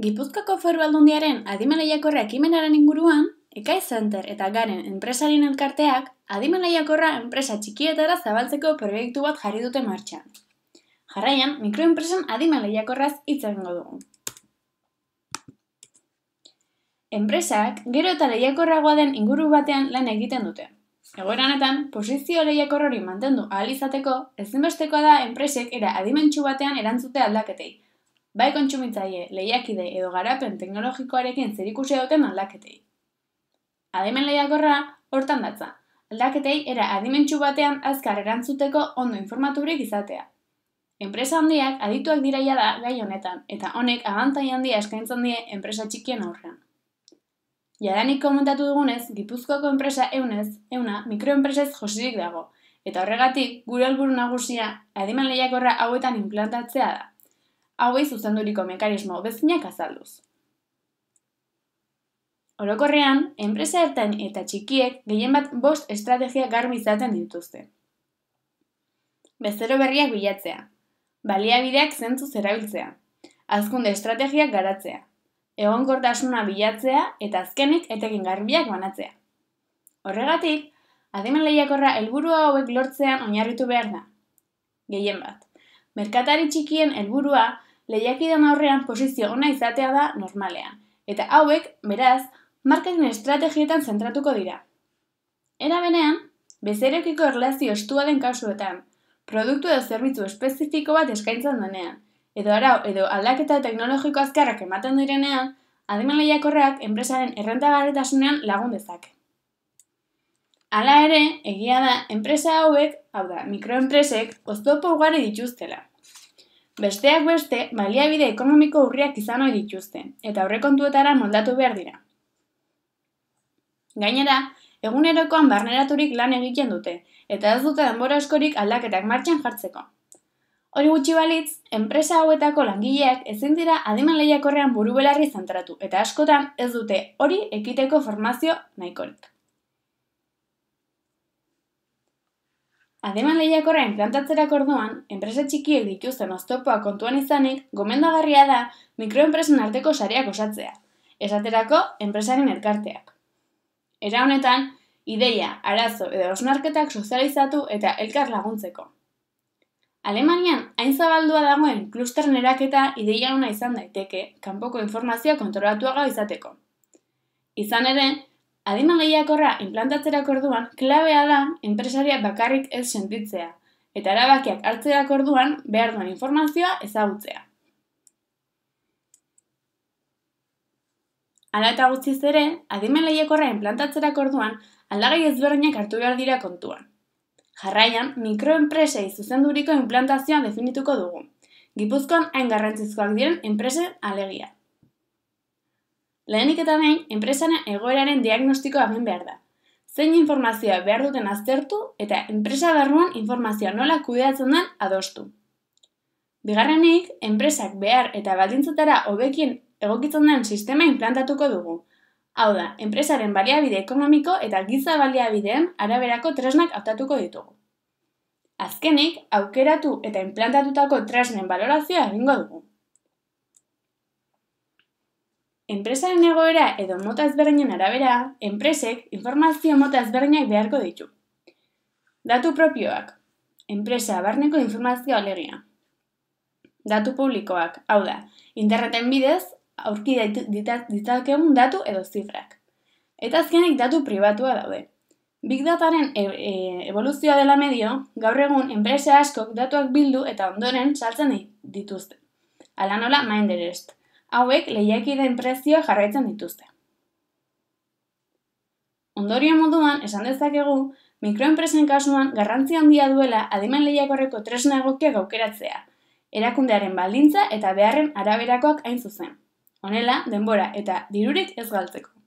Gipuzkako Foru Aldundiaren Adimenaiakorra ekimenaren inguruan, Ekai Center eta Garen enpresarien elkarteak Adimenaiakorra enpresa txikietara zabaltzeko proiektu bat jarri dute martxan. Jarraian, mikroenpresan Adimenaiakorraz hitz egingo dugu. Enpresak gero eta leiakorragoa den inguru batean lan egiten dute. Egoeranetan, posizio leiakorrori mantendu ahal izateko, ezinbestekoa da enpresek era adimentsu batean erantzute aldaketei, bai kontsumitzaile, lehiakide edo garapen teknologikoarekin zerikusi duten aldaketei. Ademen lehiakorra, hortan datza, aldaketei era adimentsu batean azkar erantzuteko ondo informaturik izatea. Enpresa handiak adituak dira da gai honetan, eta honek agantai handia eskaintzen die enpresa txikien aurrean. Jadanik komentatu dugunez, Gipuzkoako enpresa eunez, euna, mikroenpresez josirik dago, eta horregatik gure helburu nagusia adimen lehiakorra hauetan implantatzea da hauei zuzenduriko mekanismo bezinak azalduz. Orokorrean, enpresa ertain eta txikiek gehienbat bost estrategia garbi izaten dituzte. Bezero berriak bilatzea, baliabideak zentzu zerabiltzea, azkunde estrategiak garatzea, egonkortasuna bilatzea eta azkenik etekin garbiak banatzea. Horregatik, ademen lehiakorra helburua hauek lortzean oinarritu behar da. Gehien bat, merkatari txikien helburua lehiakidan aurrean posizio ona izatea da normalean. Eta hauek, beraz, marketing estrategietan zentratuko dira. Era benean, bezerekiko erlazio estua den kasuetan, produktu edo zerbitzu espezifiko bat eskaintzen denean, edo arau edo aldaketa teknologiko azkarrak ematen direnean, adimen lehiakorrak enpresaren errentagarretasunean lagun dezake. Hala ere, egia da, enpresa hauek, hau da, mikroenpresek, oztopo ugari dituztela. Besteak beste, baliabide ekonomiko urriak izan hori dituzte, eta horrekontuetara moldatu behar dira. Gainera, egunerokoan barneraturik lan egiten dute, eta ez dute denbora askorik aldaketak martxan jartzeko. Hori gutxi balitz, enpresa hauetako langileak ezin dira adiman lehiakorrean buru belarri zentratu, eta askotan ez dute hori ekiteko formazio nahikorik. Ademan lehiakorra implantatzerak orduan, enpresa txikiek dituzten oztopoa kontuan izanik, gomendagarria da mikroenpresen arteko sariak osatzea. Esaterako, enpresaren elkarteak. Era honetan, ideia, arazo edo osnarketak sozializatu eta elkar laguntzeko. Alemanian, hain zabaldua dagoen kluster eraketa ideia hona izan daiteke, kanpoko informazioa kontrolatuago izateko. Izan ere, Adima gehiakorra inplantatzerak orduan, klabea da enpresaria bakarrik ez sentitzea, eta erabakiak hartzerak orduan behar duen informazioa ezagutzea. Ala eta guztiz ere, adimen lehiakorra implantatzerak orduan, aldagai ezberdinak hartu behar dira kontuan. Jarraian, mikroenpresei zuzenduriko implantazioa definituko dugu. Gipuzkoan hain garrantzizkoak diren enprese alegia. Lehenik eta behin, enpresana egoeraren diagnostikoa egin behar da. Zein informazioa behar duten aztertu eta enpresa barruan informazioa nola kudeatzen den adostu. Bigarrenik, enpresak behar eta badintzutara hobekien egokitzen den sistema implantatuko dugu. Hau da, enpresaren baliabide ekonomiko eta giza baliabideen araberako tresnak aptatuko ditugu. Azkenik, aukeratu eta implantatutako tresnen balorazioa egingo dugu. Enpresaren egoera edo mota ezberdinen arabera, enpresek informazio mota ezberdinak beharko ditu. Datu propioak. Enpresa barneko informazio alegia. Datu publikoak, hau da, interneten bidez aurki ditzakegun datu edo zifrak. Eta azkenik datu pribatua daude. Big dataren e, e, evoluzioa dela medio, gaur egun enpresa askok datuak bildu eta ondoren saltzen dituzte. Ala nola, mainderest, hauek lehiakideen prezioa jarraitzen dituzte. Ondorio moduan, esan dezakegu, mikroenpresen kasuan garrantzi handia duela adimen lehiakorreko tresna egokia gaukeratzea, erakundearen baldintza eta beharren araberakoak hain zuzen. Honela, denbora eta dirurik ez galtzeko.